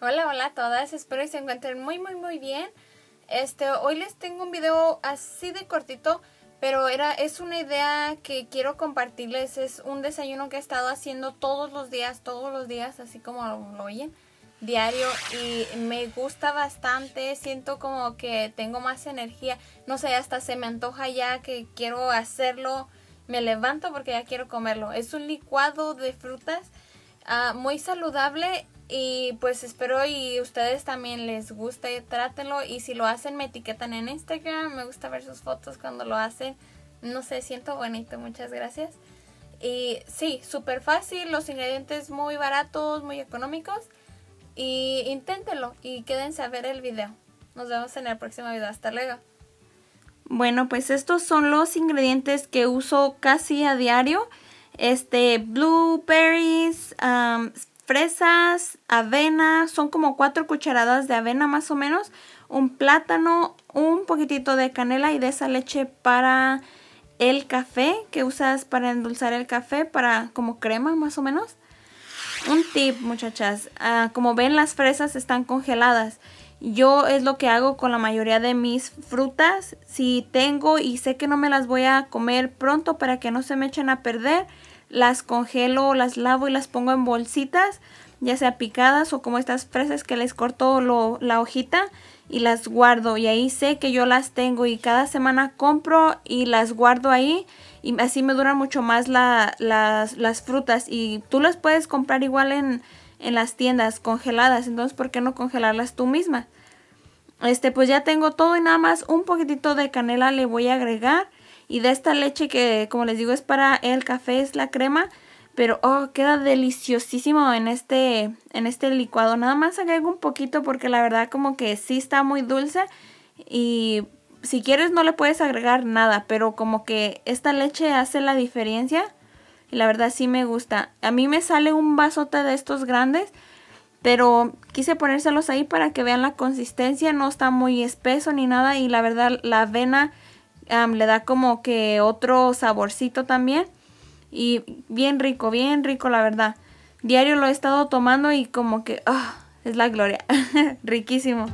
Hola, hola a todas, espero que se encuentren muy muy muy bien. Este, hoy les tengo un video así de cortito, pero era, es una idea que quiero compartirles, es un desayuno que he estado haciendo todos los días, todos los días, así como lo oyen, diario, y me gusta bastante, siento como que tengo más energía, no sé, hasta se me antoja ya que quiero hacerlo, me levanto porque ya quiero comerlo. Es un licuado de frutas ah, muy saludable y pues espero y ustedes también les guste, trátenlo. Y si lo hacen, me etiquetan en Instagram. Me gusta ver sus fotos cuando lo hacen. No sé, siento bonito, muchas gracias. Y sí, súper fácil, los ingredientes muy baratos, muy económicos. Y inténtenlo y quédense a ver el video. Nos vemos en el próximo video. Hasta luego. Bueno, pues estos son los ingredientes que uso casi a diario. Este, blueberries, um, fresas, avena, son como cuatro cucharadas de avena más o menos, un plátano, un poquitito de canela y de esa leche para el café que usas para endulzar el café, para como crema más o menos. Un tip muchachas, ah, como ven las fresas están congeladas. Yo es lo que hago con la mayoría de mis frutas. Si tengo y sé que no me las voy a comer pronto para que no se me echen a perder, las congelo, las lavo y las pongo en bolsitas, ya sea picadas o como estas fresas que les corto la hojita y las guardo y ahí sé que yo las tengo y cada semana compro y las guardo ahí y así me duran mucho más las, frutas y tú las puedes comprar igual en, en las tiendas congeladas, entonces ¿por qué no congelarlas tú misma? Este pues ya tengo todo y nada más un poquitito de canela le voy a agregar y de esta leche que, como les digo, es para el café, es la crema. Pero, oh, queda deliciosísimo en este, en este licuado. Nada más agrego un poquito porque la verdad como que sí está muy dulce. Y si quieres no le puedes agregar nada, pero como que esta leche hace la diferencia. Y la verdad sí me gusta. A mí me sale un vasote de estos grandes. Pero quise ponérselos ahí para que vean la consistencia. No está muy espeso ni nada. Y la verdad la avena le da como que otro saborcito también. Y bien rico, bien rico la verdad. Diario lo he estado tomando y como que ah, es la gloria. Riquísimo.